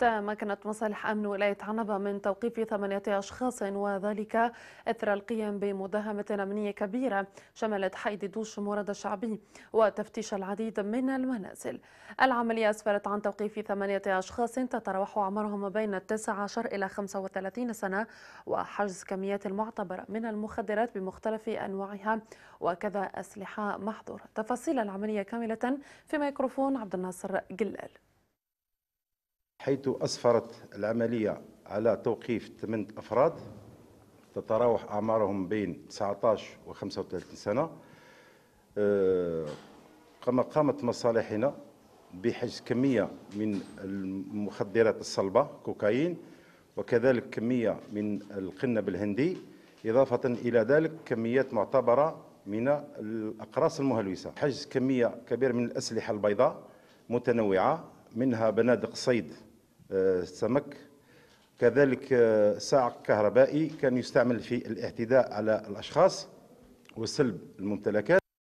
تمكنت مصالح أمن ولاية عنبة من توقيف ثمانية أشخاص وذلك أثر القيام بمداهمة أمنية كبيرة شملت حيد دوش مراد الشعبي وتفتيش العديد من المنازل العملية أسفرت عن توقيف ثمانية أشخاص تتراوح أعمارهم بين 19 إلى 35 سنة وحجز كميات معتبرة من المخدرات بمختلف أنواعها وكذا أسلحة محظورة تفاصيل العملية كاملة في ميكروفون عبد الناصر جلال حيث أسفرت العملية على توقيف ثمان أفراد تتراوح أعمارهم بين 19 و 35 سنة كما آه، قامت مصالحنا بحجز كمية من المخدرات الصلبة كوكايين وكذلك كمية من القنب الهندي إضافة إلى ذلك كميات معتبرة من الأقراص المهلوسة حجز كمية كبيرة من الأسلحة البيضاء متنوعة منها بنادق صيد السمك كذلك صاعق آه، كهربائي كان يستعمل في الاعتداء على الأشخاص وسلب الممتلكات